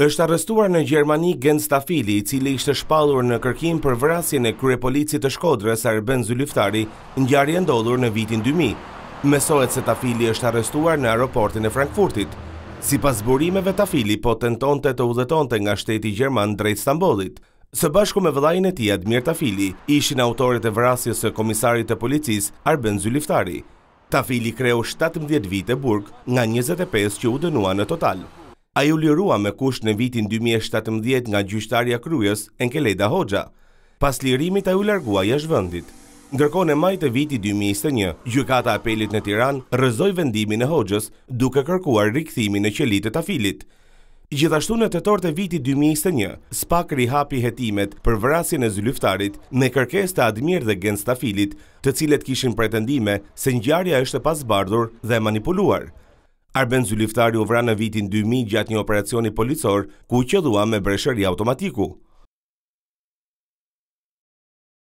është arrestuar në Gjermani Gen Stafili, i cili ishte shpalur në kërkim për vrasjen e krye policit të Shkodrës Arben Arben Zulyftari, ngjarje ndodhur në vitin 2000. Mësohet se Tafili është arrestuar në aeroportin e Frankfurtit. Sipas burimeve Tafili po tentonte të udhëtonte nga shteti gjerman drejt Stambollit. Së bashku me vëllain e tij Admir Tafili, ishin autorët e vrasjes së komisarit të policis Arben Zulyftari. Tafili kreu 17 vite burg nga 25 që u dënuan në total. A ju lirua me kusht në vitin 2017 nga gjyshtarja kryës Enkeleda hoxha. Pas lirimit a ju largua jash vëndit. Ndërko në majtë e viti 2021, gjykata apelit në Tiran rëzoj vendimin e hoxhës duke kërkuar rikëthimin në qelit e tafilit. Gjithashtu në të torte viti 2021, SPAK rihapi hapi jetimet për vrasin e zyluftarit me kërkes të admir dhe gen stafilit të cilet kishin pretendime se njarja është pasbardhur dhe manipuluar. Arben Zuliftari u vra në vitin 2000 gjatë një operacioni policor ku u qëdhua me breshëri automatiku.